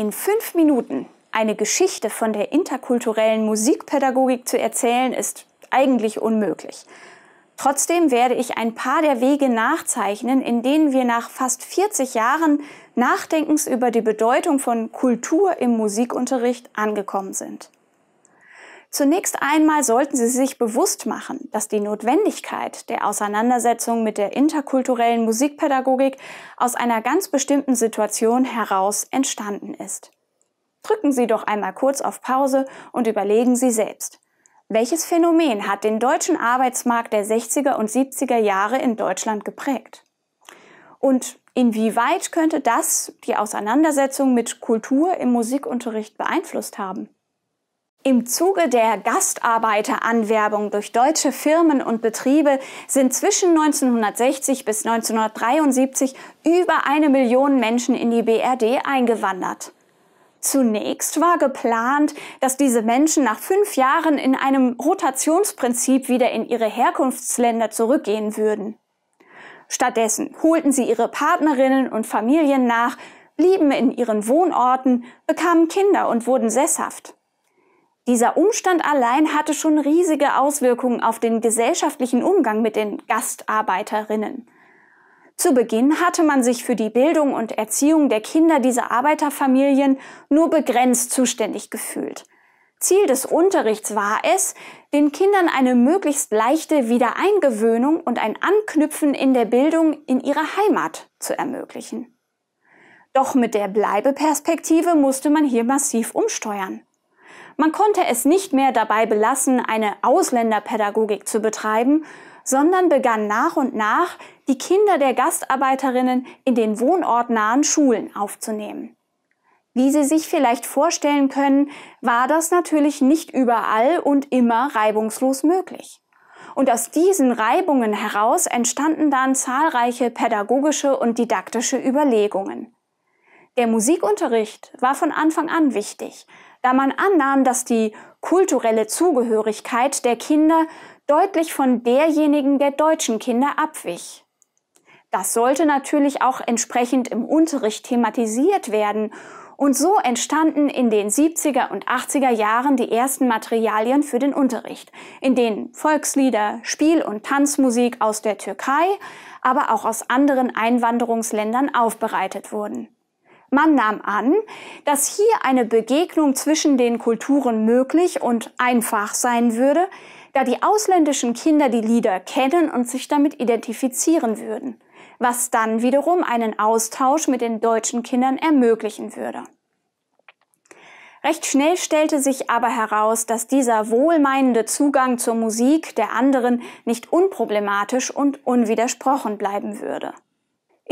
In fünf Minuten eine Geschichte von der interkulturellen Musikpädagogik zu erzählen, ist eigentlich unmöglich. Trotzdem werde ich ein paar der Wege nachzeichnen, in denen wir nach fast 40 Jahren Nachdenkens über die Bedeutung von Kultur im Musikunterricht angekommen sind. Zunächst einmal sollten Sie sich bewusst machen, dass die Notwendigkeit der Auseinandersetzung mit der interkulturellen Musikpädagogik aus einer ganz bestimmten Situation heraus entstanden ist. Drücken Sie doch einmal kurz auf Pause und überlegen Sie selbst. Welches Phänomen hat den deutschen Arbeitsmarkt der 60er und 70er Jahre in Deutschland geprägt? Und inwieweit könnte das die Auseinandersetzung mit Kultur im Musikunterricht beeinflusst haben? Im Zuge der Gastarbeiteranwerbung durch deutsche Firmen und Betriebe sind zwischen 1960 bis 1973 über eine Million Menschen in die BRD eingewandert. Zunächst war geplant, dass diese Menschen nach fünf Jahren in einem Rotationsprinzip wieder in ihre Herkunftsländer zurückgehen würden. Stattdessen holten sie ihre Partnerinnen und Familien nach, blieben in ihren Wohnorten, bekamen Kinder und wurden sesshaft. Dieser Umstand allein hatte schon riesige Auswirkungen auf den gesellschaftlichen Umgang mit den Gastarbeiterinnen. Zu Beginn hatte man sich für die Bildung und Erziehung der Kinder dieser Arbeiterfamilien nur begrenzt zuständig gefühlt. Ziel des Unterrichts war es, den Kindern eine möglichst leichte Wiedereingewöhnung und ein Anknüpfen in der Bildung in ihre Heimat zu ermöglichen. Doch mit der Bleibeperspektive musste man hier massiv umsteuern. Man konnte es nicht mehr dabei belassen, eine Ausländerpädagogik zu betreiben, sondern begann nach und nach, die Kinder der Gastarbeiterinnen in den wohnortnahen Schulen aufzunehmen. Wie Sie sich vielleicht vorstellen können, war das natürlich nicht überall und immer reibungslos möglich. Und aus diesen Reibungen heraus entstanden dann zahlreiche pädagogische und didaktische Überlegungen. Der Musikunterricht war von Anfang an wichtig, da man annahm, dass die kulturelle Zugehörigkeit der Kinder deutlich von derjenigen der deutschen Kinder abwich. Das sollte natürlich auch entsprechend im Unterricht thematisiert werden und so entstanden in den 70er und 80er Jahren die ersten Materialien für den Unterricht, in denen Volkslieder, Spiel- und Tanzmusik aus der Türkei, aber auch aus anderen Einwanderungsländern aufbereitet wurden. Man nahm an, dass hier eine Begegnung zwischen den Kulturen möglich und einfach sein würde, da die ausländischen Kinder die Lieder kennen und sich damit identifizieren würden, was dann wiederum einen Austausch mit den deutschen Kindern ermöglichen würde. Recht schnell stellte sich aber heraus, dass dieser wohlmeinende Zugang zur Musik der anderen nicht unproblematisch und unwidersprochen bleiben würde.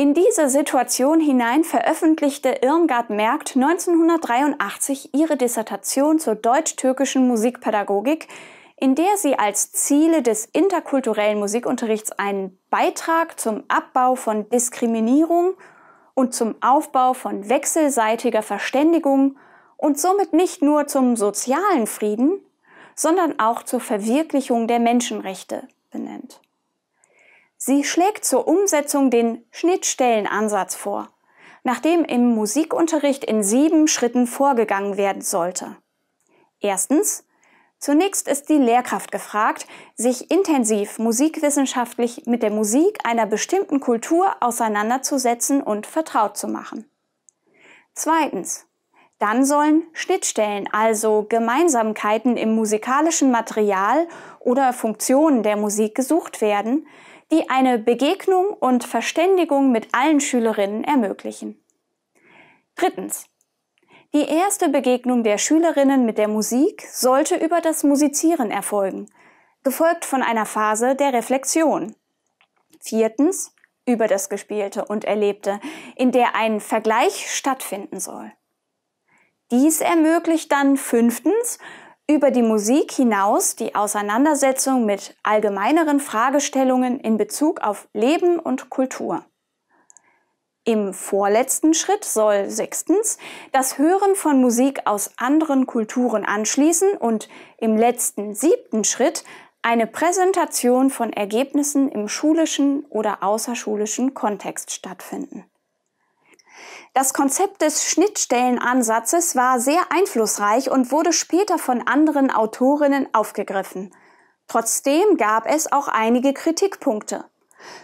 In diese Situation hinein veröffentlichte Irmgard Merkt 1983 ihre Dissertation zur deutsch-türkischen Musikpädagogik, in der sie als Ziele des interkulturellen Musikunterrichts einen Beitrag zum Abbau von Diskriminierung und zum Aufbau von wechselseitiger Verständigung und somit nicht nur zum sozialen Frieden, sondern auch zur Verwirklichung der Menschenrechte benennt. Sie schlägt zur Umsetzung den Schnittstellenansatz vor, nachdem im Musikunterricht in sieben Schritten vorgegangen werden sollte. Erstens. Zunächst ist die Lehrkraft gefragt, sich intensiv musikwissenschaftlich mit der Musik einer bestimmten Kultur auseinanderzusetzen und vertraut zu machen. Zweitens. Dann sollen Schnittstellen, also Gemeinsamkeiten im musikalischen Material oder Funktionen der Musik gesucht werden, die eine Begegnung und Verständigung mit allen Schülerinnen ermöglichen. Drittens. Die erste Begegnung der Schülerinnen mit der Musik sollte über das Musizieren erfolgen, gefolgt von einer Phase der Reflexion. Viertens. Über das Gespielte und Erlebte, in der ein Vergleich stattfinden soll. Dies ermöglicht dann fünftens über die Musik hinaus die Auseinandersetzung mit allgemeineren Fragestellungen in Bezug auf Leben und Kultur. Im vorletzten Schritt soll sechstens das Hören von Musik aus anderen Kulturen anschließen und im letzten siebten Schritt eine Präsentation von Ergebnissen im schulischen oder außerschulischen Kontext stattfinden. Das Konzept des Schnittstellenansatzes war sehr einflussreich und wurde später von anderen Autorinnen aufgegriffen. Trotzdem gab es auch einige Kritikpunkte.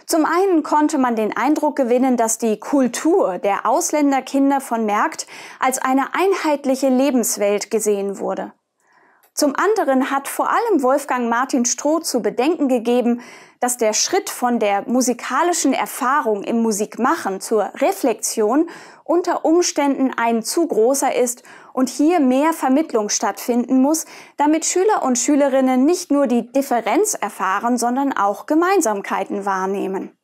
Zum einen konnte man den Eindruck gewinnen, dass die Kultur der Ausländerkinder von Merck als eine einheitliche Lebenswelt gesehen wurde. Zum anderen hat vor allem Wolfgang Martin Stroh zu bedenken gegeben, dass der Schritt von der musikalischen Erfahrung im Musikmachen zur Reflexion unter Umständen ein zu großer ist und hier mehr Vermittlung stattfinden muss, damit Schüler und Schülerinnen nicht nur die Differenz erfahren, sondern auch Gemeinsamkeiten wahrnehmen.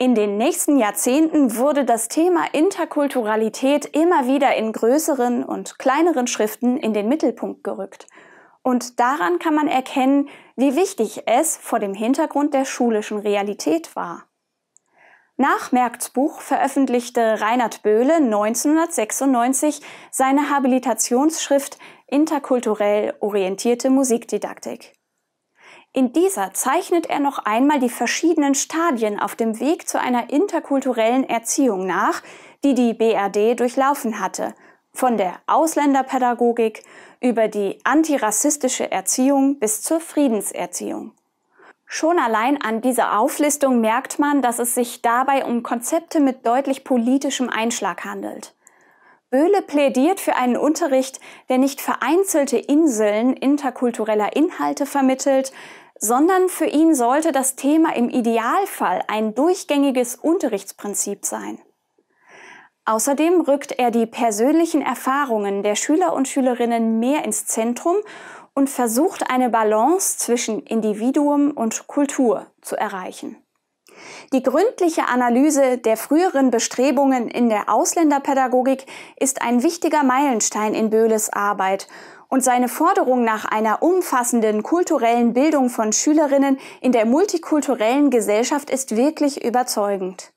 In den nächsten Jahrzehnten wurde das Thema Interkulturalität immer wieder in größeren und kleineren Schriften in den Mittelpunkt gerückt. Und daran kann man erkennen, wie wichtig es vor dem Hintergrund der schulischen Realität war. Nach Merckts Buch veröffentlichte Reinhard Böhle 1996 seine Habilitationsschrift Interkulturell orientierte Musikdidaktik. In dieser zeichnet er noch einmal die verschiedenen Stadien auf dem Weg zu einer interkulturellen Erziehung nach, die die BRD durchlaufen hatte, von der Ausländerpädagogik über die antirassistische Erziehung bis zur Friedenserziehung. Schon allein an dieser Auflistung merkt man, dass es sich dabei um Konzepte mit deutlich politischem Einschlag handelt. Böhle plädiert für einen Unterricht, der nicht vereinzelte Inseln interkultureller Inhalte vermittelt, sondern für ihn sollte das Thema im Idealfall ein durchgängiges Unterrichtsprinzip sein. Außerdem rückt er die persönlichen Erfahrungen der Schüler und Schülerinnen mehr ins Zentrum und versucht eine Balance zwischen Individuum und Kultur zu erreichen. Die gründliche Analyse der früheren Bestrebungen in der Ausländerpädagogik ist ein wichtiger Meilenstein in Böhles Arbeit und seine Forderung nach einer umfassenden kulturellen Bildung von Schülerinnen in der multikulturellen Gesellschaft ist wirklich überzeugend.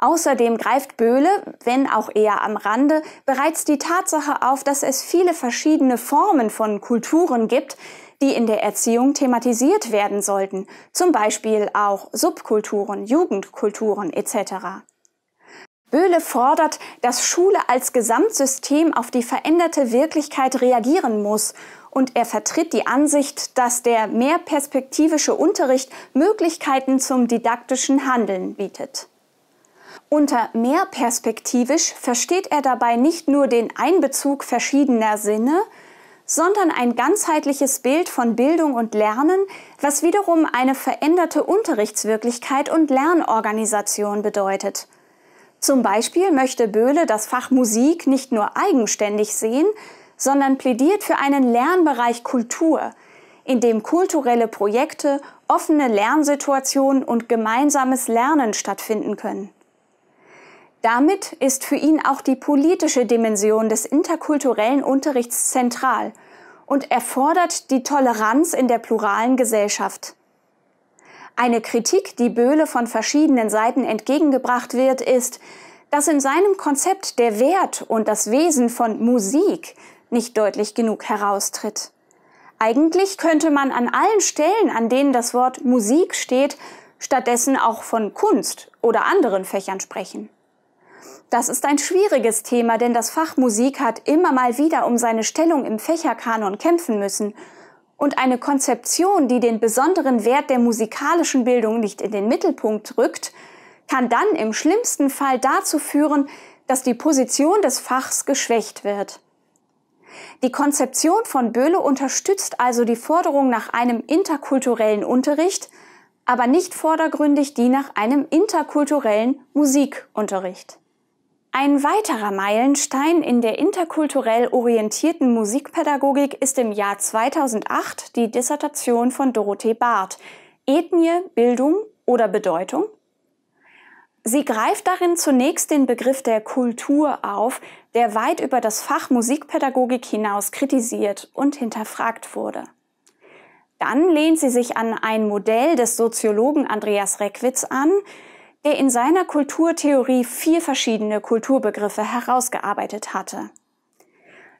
Außerdem greift Böhle, wenn auch eher am Rande, bereits die Tatsache auf, dass es viele verschiedene Formen von Kulturen gibt, die in der Erziehung thematisiert werden sollten, zum Beispiel auch Subkulturen, Jugendkulturen etc. Böhle fordert, dass Schule als Gesamtsystem auf die veränderte Wirklichkeit reagieren muss. Und er vertritt die Ansicht, dass der mehrperspektivische Unterricht Möglichkeiten zum didaktischen Handeln bietet. Unter mehrperspektivisch versteht er dabei nicht nur den Einbezug verschiedener Sinne, sondern ein ganzheitliches Bild von Bildung und Lernen, was wiederum eine veränderte Unterrichtswirklichkeit und Lernorganisation bedeutet. Zum Beispiel möchte Böhle das Fach Musik nicht nur eigenständig sehen, sondern plädiert für einen Lernbereich Kultur, in dem kulturelle Projekte, offene Lernsituationen und gemeinsames Lernen stattfinden können. Damit ist für ihn auch die politische Dimension des interkulturellen Unterrichts zentral und erfordert die Toleranz in der pluralen Gesellschaft. Eine Kritik, die Böhle von verschiedenen Seiten entgegengebracht wird, ist, dass in seinem Konzept der Wert und das Wesen von Musik nicht deutlich genug heraustritt. Eigentlich könnte man an allen Stellen, an denen das Wort Musik steht, stattdessen auch von Kunst oder anderen Fächern sprechen. Das ist ein schwieriges Thema, denn das Fach Musik hat immer mal wieder um seine Stellung im Fächerkanon kämpfen müssen und eine Konzeption, die den besonderen Wert der musikalischen Bildung nicht in den Mittelpunkt rückt, kann dann im schlimmsten Fall dazu führen, dass die Position des Fachs geschwächt wird. Die Konzeption von Böhle unterstützt also die Forderung nach einem interkulturellen Unterricht, aber nicht vordergründig die nach einem interkulturellen Musikunterricht. Ein weiterer Meilenstein in der interkulturell orientierten Musikpädagogik ist im Jahr 2008 die Dissertation von Dorothee Barth Ethnie, Bildung oder Bedeutung? Sie greift darin zunächst den Begriff der Kultur auf, der weit über das Fach Musikpädagogik hinaus kritisiert und hinterfragt wurde. Dann lehnt sie sich an ein Modell des Soziologen Andreas Reckwitz an, der in seiner Kulturtheorie vier verschiedene Kulturbegriffe herausgearbeitet hatte.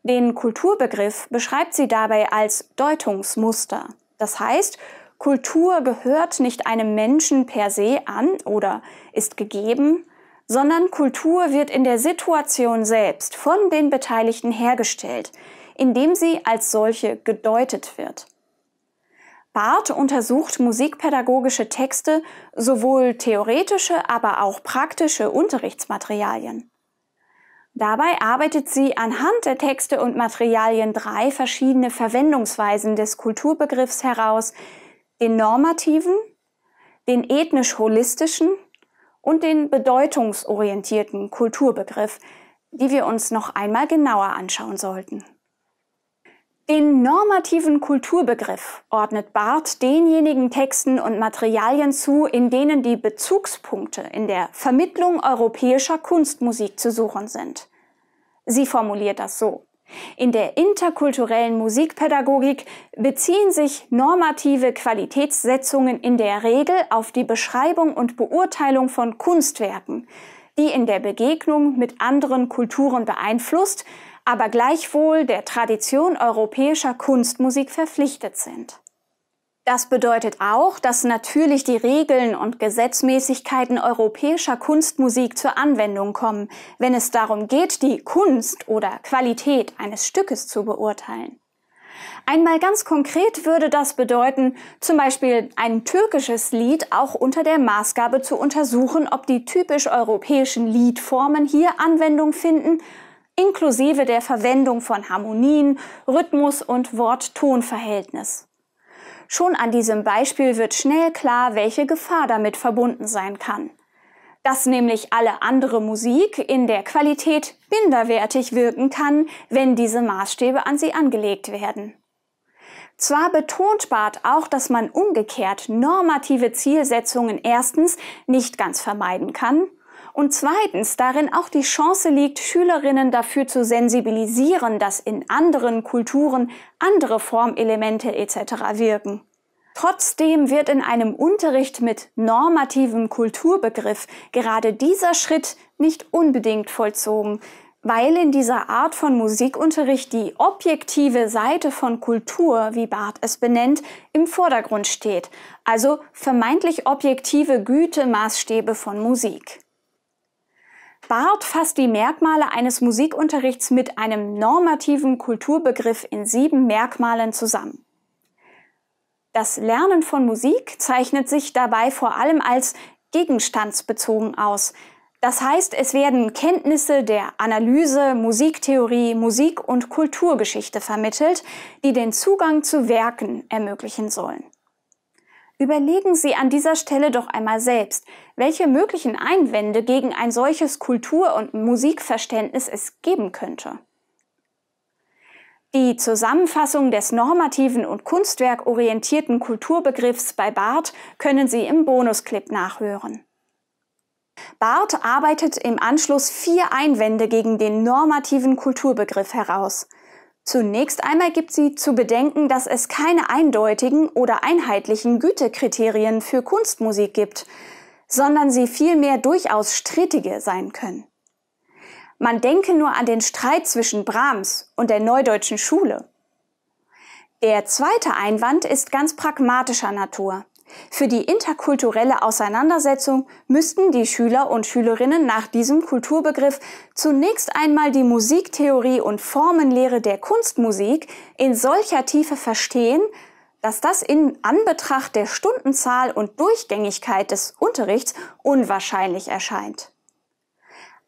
Den Kulturbegriff beschreibt sie dabei als Deutungsmuster. Das heißt, Kultur gehört nicht einem Menschen per se an oder ist gegeben, sondern Kultur wird in der Situation selbst von den Beteiligten hergestellt, indem sie als solche gedeutet wird. Barth untersucht musikpädagogische Texte, sowohl theoretische, aber auch praktische Unterrichtsmaterialien. Dabei arbeitet sie anhand der Texte und Materialien drei verschiedene Verwendungsweisen des Kulturbegriffs heraus, den normativen, den ethnisch-holistischen und den bedeutungsorientierten Kulturbegriff, die wir uns noch einmal genauer anschauen sollten. Den normativen Kulturbegriff ordnet Barth denjenigen Texten und Materialien zu, in denen die Bezugspunkte in der Vermittlung europäischer Kunstmusik zu suchen sind. Sie formuliert das so. In der interkulturellen Musikpädagogik beziehen sich normative Qualitätssetzungen in der Regel auf die Beschreibung und Beurteilung von Kunstwerken, die in der Begegnung mit anderen Kulturen beeinflusst, aber gleichwohl der Tradition europäischer Kunstmusik verpflichtet sind. Das bedeutet auch, dass natürlich die Regeln und Gesetzmäßigkeiten europäischer Kunstmusik zur Anwendung kommen, wenn es darum geht, die Kunst oder Qualität eines Stückes zu beurteilen. Einmal ganz konkret würde das bedeuten, zum Beispiel ein türkisches Lied auch unter der Maßgabe zu untersuchen, ob die typisch europäischen Liedformen hier Anwendung finden inklusive der Verwendung von Harmonien, Rhythmus und Wort-Ton-Verhältnis. Schon an diesem Beispiel wird schnell klar, welche Gefahr damit verbunden sein kann. Dass nämlich alle andere Musik in der Qualität minderwertig wirken kann, wenn diese Maßstäbe an sie angelegt werden. Zwar betont Barth auch, dass man umgekehrt normative Zielsetzungen erstens nicht ganz vermeiden kann und zweitens darin auch die Chance liegt, Schülerinnen dafür zu sensibilisieren, dass in anderen Kulturen andere Formelemente etc. wirken. Trotzdem wird in einem Unterricht mit normativem Kulturbegriff gerade dieser Schritt nicht unbedingt vollzogen, weil in dieser Art von Musikunterricht die objektive Seite von Kultur, wie Barth es benennt, im Vordergrund steht, also vermeintlich objektive Gütemaßstäbe von Musik. Bart fasst die Merkmale eines Musikunterrichts mit einem normativen Kulturbegriff in sieben Merkmalen zusammen. Das Lernen von Musik zeichnet sich dabei vor allem als gegenstandsbezogen aus. Das heißt, es werden Kenntnisse der Analyse, Musiktheorie, Musik- und Kulturgeschichte vermittelt, die den Zugang zu Werken ermöglichen sollen. Überlegen Sie an dieser Stelle doch einmal selbst, welche möglichen Einwände gegen ein solches Kultur- und Musikverständnis es geben könnte. Die Zusammenfassung des normativen und kunstwerkorientierten Kulturbegriffs bei Barth können Sie im Bonusclip nachhören. Barth arbeitet im Anschluss vier Einwände gegen den normativen Kulturbegriff heraus. Zunächst einmal gibt sie zu bedenken, dass es keine eindeutigen oder einheitlichen Gütekriterien für Kunstmusik gibt, sondern sie vielmehr durchaus strittige sein können. Man denke nur an den Streit zwischen Brahms und der neudeutschen Schule. Der zweite Einwand ist ganz pragmatischer Natur. Für die interkulturelle Auseinandersetzung müssten die Schüler und Schülerinnen nach diesem Kulturbegriff zunächst einmal die Musiktheorie und Formenlehre der Kunstmusik in solcher Tiefe verstehen, dass das in Anbetracht der Stundenzahl und Durchgängigkeit des Unterrichts unwahrscheinlich erscheint.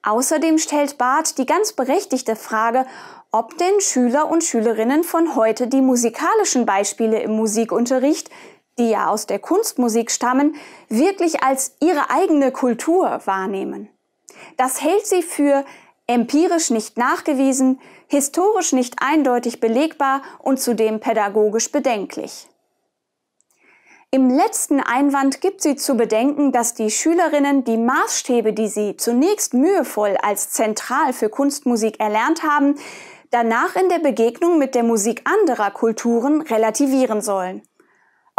Außerdem stellt Barth die ganz berechtigte Frage, ob denn Schüler und Schülerinnen von heute die musikalischen Beispiele im Musikunterricht die ja aus der Kunstmusik stammen, wirklich als ihre eigene Kultur wahrnehmen. Das hält sie für empirisch nicht nachgewiesen, historisch nicht eindeutig belegbar und zudem pädagogisch bedenklich. Im letzten Einwand gibt sie zu bedenken, dass die Schülerinnen die Maßstäbe, die sie zunächst mühevoll als zentral für Kunstmusik erlernt haben, danach in der Begegnung mit der Musik anderer Kulturen relativieren sollen.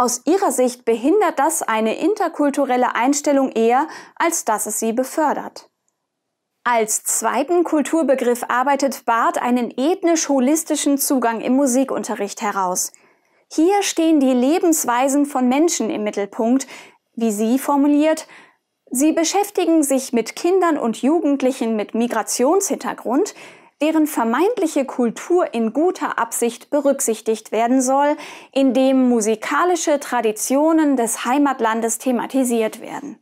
Aus ihrer Sicht behindert das eine interkulturelle Einstellung eher, als dass es sie befördert. Als zweiten Kulturbegriff arbeitet Barth einen ethnisch-holistischen Zugang im Musikunterricht heraus. Hier stehen die Lebensweisen von Menschen im Mittelpunkt, wie sie formuliert, Sie beschäftigen sich mit Kindern und Jugendlichen mit Migrationshintergrund, deren vermeintliche Kultur in guter Absicht berücksichtigt werden soll, indem musikalische Traditionen des Heimatlandes thematisiert werden.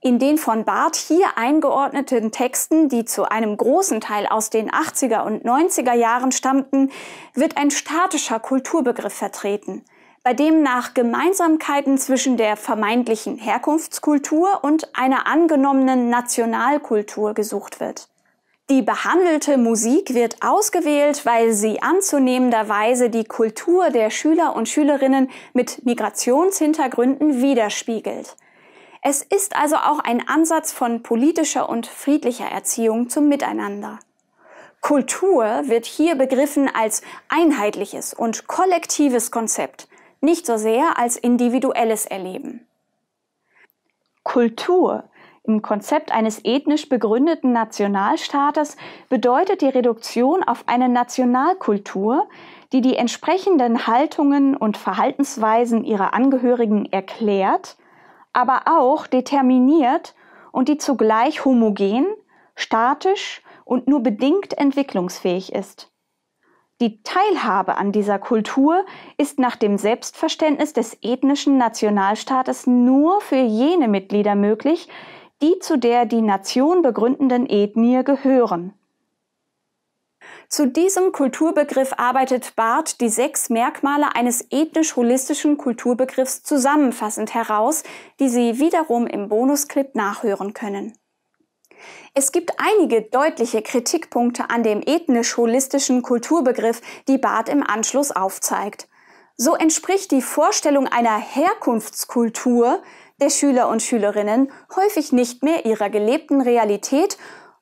In den von Barth hier eingeordneten Texten, die zu einem großen Teil aus den 80er und 90er Jahren stammten, wird ein statischer Kulturbegriff vertreten, bei dem nach Gemeinsamkeiten zwischen der vermeintlichen Herkunftskultur und einer angenommenen Nationalkultur gesucht wird. Die behandelte Musik wird ausgewählt, weil sie anzunehmenderweise die Kultur der Schüler und Schülerinnen mit Migrationshintergründen widerspiegelt. Es ist also auch ein Ansatz von politischer und friedlicher Erziehung zum Miteinander. Kultur wird hier begriffen als einheitliches und kollektives Konzept, nicht so sehr als individuelles Erleben. Kultur im Konzept eines ethnisch begründeten Nationalstaates bedeutet die Reduktion auf eine Nationalkultur, die die entsprechenden Haltungen und Verhaltensweisen ihrer Angehörigen erklärt, aber auch determiniert und die zugleich homogen, statisch und nur bedingt entwicklungsfähig ist. Die Teilhabe an dieser Kultur ist nach dem Selbstverständnis des ethnischen Nationalstaates nur für jene Mitglieder möglich, die zu der die Nation begründenden Ethnie gehören. Zu diesem Kulturbegriff arbeitet Barth die sechs Merkmale eines ethnisch-holistischen Kulturbegriffs zusammenfassend heraus, die Sie wiederum im Bonusclip nachhören können. Es gibt einige deutliche Kritikpunkte an dem ethnisch-holistischen Kulturbegriff, die Barth im Anschluss aufzeigt. So entspricht die Vorstellung einer Herkunftskultur der Schüler und Schülerinnen häufig nicht mehr ihrer gelebten Realität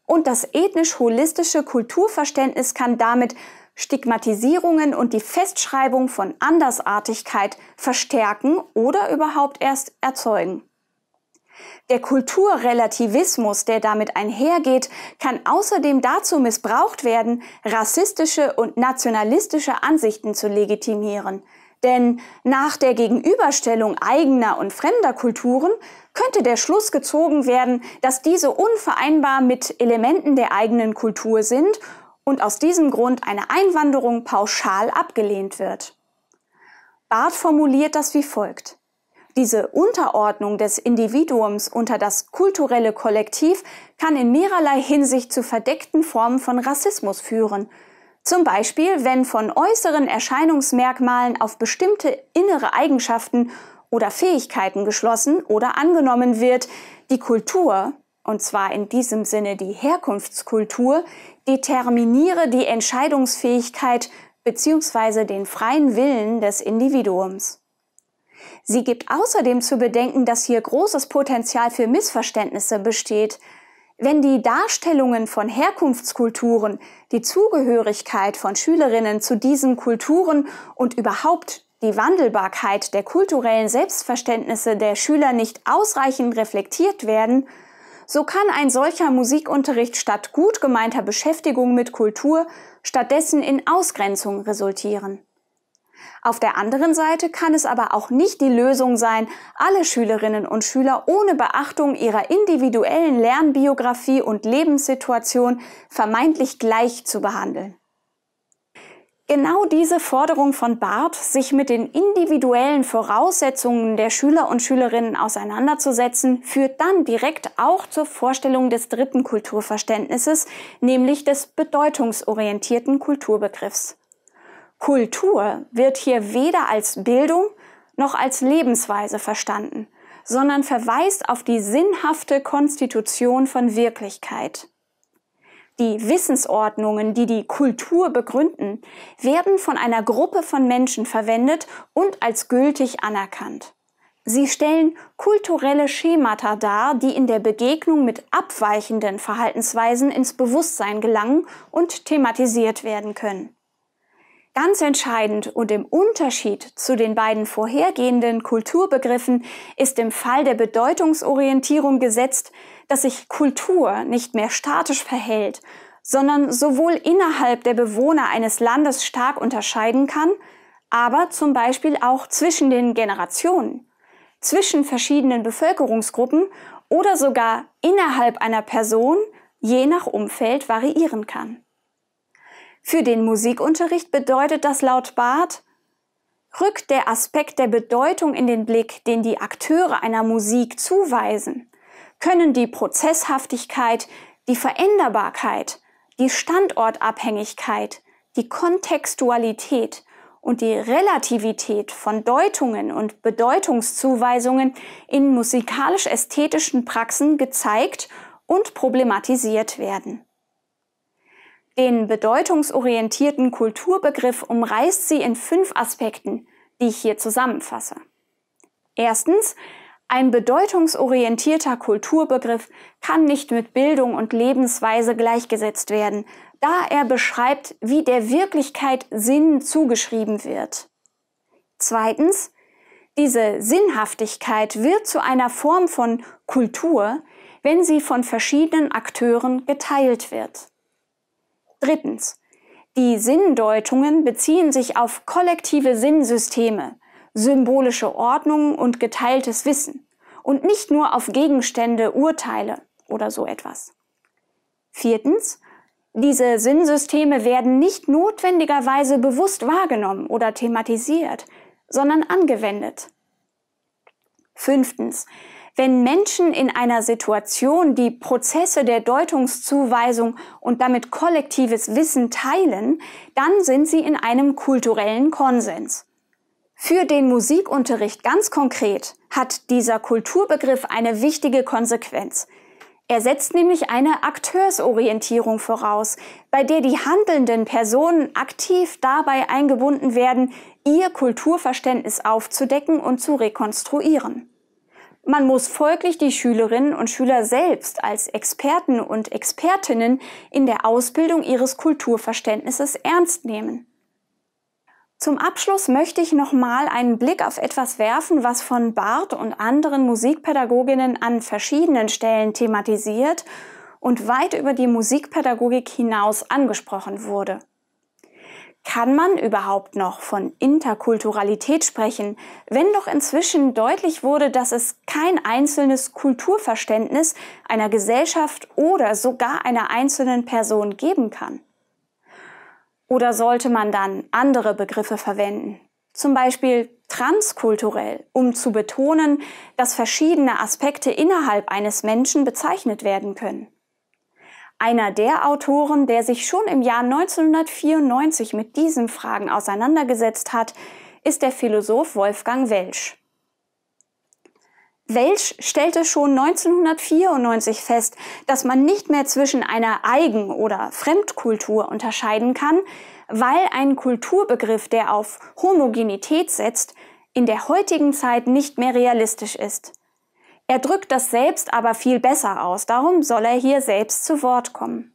und das ethnisch-holistische Kulturverständnis kann damit Stigmatisierungen und die Festschreibung von Andersartigkeit verstärken oder überhaupt erst erzeugen. Der Kulturrelativismus, der damit einhergeht, kann außerdem dazu missbraucht werden, rassistische und nationalistische Ansichten zu legitimieren. Denn nach der Gegenüberstellung eigener und fremder Kulturen könnte der Schluss gezogen werden, dass diese unvereinbar mit Elementen der eigenen Kultur sind und aus diesem Grund eine Einwanderung pauschal abgelehnt wird. Barth formuliert das wie folgt. Diese Unterordnung des Individuums unter das kulturelle Kollektiv kann in mehrerlei Hinsicht zu verdeckten Formen von Rassismus führen, zum Beispiel, wenn von äußeren Erscheinungsmerkmalen auf bestimmte innere Eigenschaften oder Fähigkeiten geschlossen oder angenommen wird, die Kultur, und zwar in diesem Sinne die Herkunftskultur, determiniere die Entscheidungsfähigkeit bzw. den freien Willen des Individuums. Sie gibt außerdem zu bedenken, dass hier großes Potenzial für Missverständnisse besteht, wenn die Darstellungen von Herkunftskulturen die Zugehörigkeit von Schülerinnen zu diesen Kulturen und überhaupt die Wandelbarkeit der kulturellen Selbstverständnisse der Schüler nicht ausreichend reflektiert werden, so kann ein solcher Musikunterricht statt gut gemeinter Beschäftigung mit Kultur stattdessen in Ausgrenzung resultieren. Auf der anderen Seite kann es aber auch nicht die Lösung sein, alle Schülerinnen und Schüler ohne Beachtung ihrer individuellen Lernbiografie und Lebenssituation vermeintlich gleich zu behandeln. Genau diese Forderung von Barth, sich mit den individuellen Voraussetzungen der Schüler und Schülerinnen auseinanderzusetzen, führt dann direkt auch zur Vorstellung des dritten Kulturverständnisses, nämlich des bedeutungsorientierten Kulturbegriffs. Kultur wird hier weder als Bildung noch als Lebensweise verstanden, sondern verweist auf die sinnhafte Konstitution von Wirklichkeit. Die Wissensordnungen, die die Kultur begründen, werden von einer Gruppe von Menschen verwendet und als gültig anerkannt. Sie stellen kulturelle Schemata dar, die in der Begegnung mit abweichenden Verhaltensweisen ins Bewusstsein gelangen und thematisiert werden können. Ganz entscheidend und im Unterschied zu den beiden vorhergehenden Kulturbegriffen ist im Fall der Bedeutungsorientierung gesetzt, dass sich Kultur nicht mehr statisch verhält, sondern sowohl innerhalb der Bewohner eines Landes stark unterscheiden kann, aber zum Beispiel auch zwischen den Generationen, zwischen verschiedenen Bevölkerungsgruppen oder sogar innerhalb einer Person je nach Umfeld variieren kann. Für den Musikunterricht bedeutet das laut Barth, rückt der Aspekt der Bedeutung in den Blick, den die Akteure einer Musik zuweisen, können die Prozesshaftigkeit, die Veränderbarkeit, die Standortabhängigkeit, die Kontextualität und die Relativität von Deutungen und Bedeutungszuweisungen in musikalisch-ästhetischen Praxen gezeigt und problematisiert werden. Den bedeutungsorientierten Kulturbegriff umreißt sie in fünf Aspekten, die ich hier zusammenfasse. Erstens, ein bedeutungsorientierter Kulturbegriff kann nicht mit Bildung und Lebensweise gleichgesetzt werden, da er beschreibt, wie der Wirklichkeit Sinn zugeschrieben wird. Zweitens, diese Sinnhaftigkeit wird zu einer Form von Kultur, wenn sie von verschiedenen Akteuren geteilt wird. Drittens. Die Sinndeutungen beziehen sich auf kollektive Sinnsysteme, symbolische Ordnungen und geteiltes Wissen und nicht nur auf Gegenstände, Urteile oder so etwas. Viertens. Diese Sinnsysteme werden nicht notwendigerweise bewusst wahrgenommen oder thematisiert, sondern angewendet. Fünftens. Wenn Menschen in einer Situation die Prozesse der Deutungszuweisung und damit kollektives Wissen teilen, dann sind sie in einem kulturellen Konsens. Für den Musikunterricht ganz konkret hat dieser Kulturbegriff eine wichtige Konsequenz. Er setzt nämlich eine Akteursorientierung voraus, bei der die handelnden Personen aktiv dabei eingebunden werden, ihr Kulturverständnis aufzudecken und zu rekonstruieren. Man muss folglich die Schülerinnen und Schüler selbst als Experten und Expertinnen in der Ausbildung ihres Kulturverständnisses ernst nehmen. Zum Abschluss möchte ich nochmal einen Blick auf etwas werfen, was von Barth und anderen Musikpädagoginnen an verschiedenen Stellen thematisiert und weit über die Musikpädagogik hinaus angesprochen wurde. Kann man überhaupt noch von Interkulturalität sprechen, wenn doch inzwischen deutlich wurde, dass es kein einzelnes Kulturverständnis einer Gesellschaft oder sogar einer einzelnen Person geben kann? Oder sollte man dann andere Begriffe verwenden, zum Beispiel transkulturell, um zu betonen, dass verschiedene Aspekte innerhalb eines Menschen bezeichnet werden können? einer der Autoren, der sich schon im Jahr 1994 mit diesen Fragen auseinandergesetzt hat, ist der Philosoph Wolfgang Welsch. Welsch stellte schon 1994 fest, dass man nicht mehr zwischen einer Eigen- oder Fremdkultur unterscheiden kann, weil ein Kulturbegriff, der auf Homogenität setzt, in der heutigen Zeit nicht mehr realistisch ist. Er drückt das selbst aber viel besser aus, darum soll er hier selbst zu Wort kommen.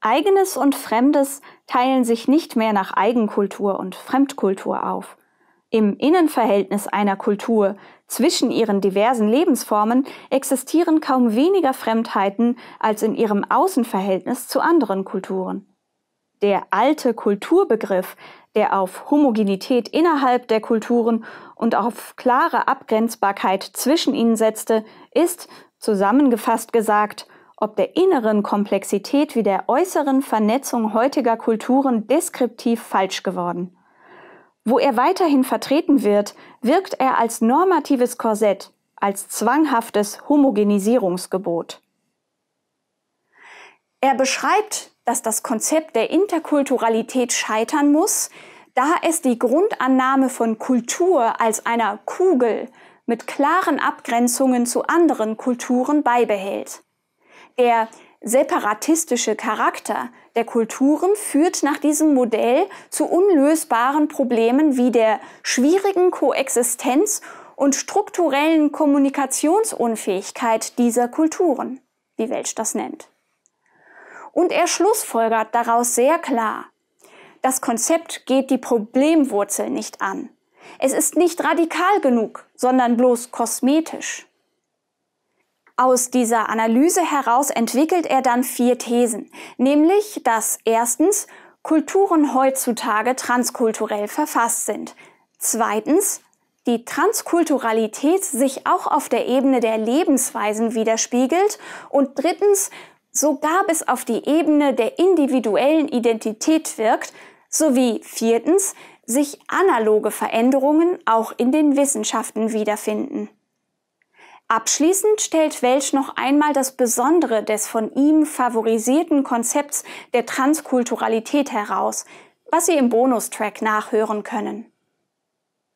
Eigenes und Fremdes teilen sich nicht mehr nach Eigenkultur und Fremdkultur auf. Im Innenverhältnis einer Kultur zwischen ihren diversen Lebensformen existieren kaum weniger Fremdheiten als in ihrem Außenverhältnis zu anderen Kulturen. Der alte Kulturbegriff der auf Homogenität innerhalb der Kulturen und auf klare Abgrenzbarkeit zwischen ihnen setzte, ist, zusammengefasst gesagt, ob der inneren Komplexität wie der äußeren Vernetzung heutiger Kulturen deskriptiv falsch geworden. Wo er weiterhin vertreten wird, wirkt er als normatives Korsett, als zwanghaftes Homogenisierungsgebot. Er beschreibt dass das Konzept der Interkulturalität scheitern muss, da es die Grundannahme von Kultur als einer Kugel mit klaren Abgrenzungen zu anderen Kulturen beibehält. Der separatistische Charakter der Kulturen führt nach diesem Modell zu unlösbaren Problemen wie der schwierigen Koexistenz und strukturellen Kommunikationsunfähigkeit dieser Kulturen, wie Welch das nennt und er schlussfolgert daraus sehr klar, das Konzept geht die Problemwurzel nicht an. Es ist nicht radikal genug, sondern bloß kosmetisch. Aus dieser Analyse heraus entwickelt er dann vier Thesen, nämlich dass erstens Kulturen heutzutage transkulturell verfasst sind, zweitens die Transkulturalität sich auch auf der Ebene der Lebensweisen widerspiegelt und drittens sogar bis auf die Ebene der individuellen Identität wirkt, sowie viertens sich analoge Veränderungen auch in den Wissenschaften wiederfinden. Abschließend stellt Welsch noch einmal das Besondere des von ihm favorisierten Konzepts der Transkulturalität heraus, was Sie im Bonustrack nachhören können.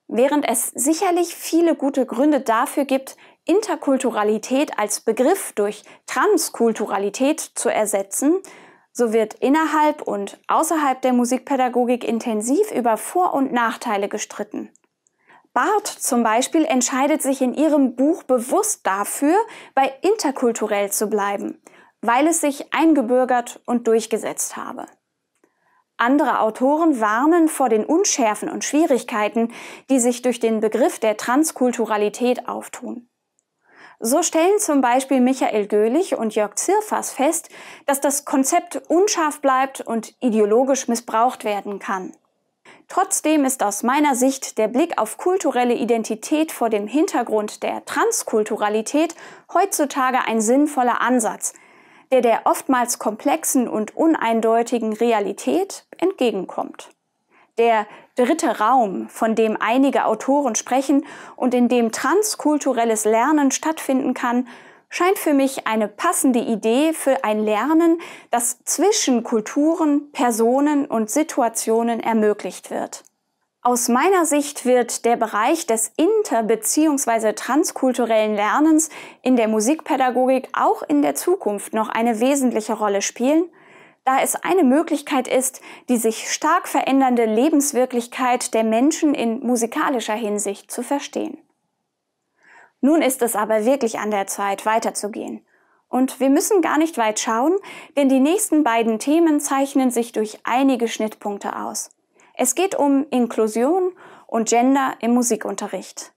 Während es sicherlich viele gute Gründe dafür gibt, Interkulturalität als Begriff durch Transkulturalität zu ersetzen, so wird innerhalb und außerhalb der Musikpädagogik intensiv über Vor- und Nachteile gestritten. Barth zum Beispiel entscheidet sich in ihrem Buch bewusst dafür, bei interkulturell zu bleiben, weil es sich eingebürgert und durchgesetzt habe. Andere Autoren warnen vor den Unschärfen und Schwierigkeiten, die sich durch den Begriff der Transkulturalität auftun. So stellen zum Beispiel Michael Göhlich und Jörg Zirfers fest, dass das Konzept unscharf bleibt und ideologisch missbraucht werden kann. Trotzdem ist aus meiner Sicht der Blick auf kulturelle Identität vor dem Hintergrund der Transkulturalität heutzutage ein sinnvoller Ansatz, der der oftmals komplexen und uneindeutigen Realität entgegenkommt. Der dritte Raum, von dem einige Autoren sprechen und in dem transkulturelles Lernen stattfinden kann, scheint für mich eine passende Idee für ein Lernen, das zwischen Kulturen, Personen und Situationen ermöglicht wird. Aus meiner Sicht wird der Bereich des inter- bzw. transkulturellen Lernens in der Musikpädagogik auch in der Zukunft noch eine wesentliche Rolle spielen da es eine Möglichkeit ist, die sich stark verändernde Lebenswirklichkeit der Menschen in musikalischer Hinsicht zu verstehen. Nun ist es aber wirklich an der Zeit, weiterzugehen. Und wir müssen gar nicht weit schauen, denn die nächsten beiden Themen zeichnen sich durch einige Schnittpunkte aus. Es geht um Inklusion und Gender im Musikunterricht.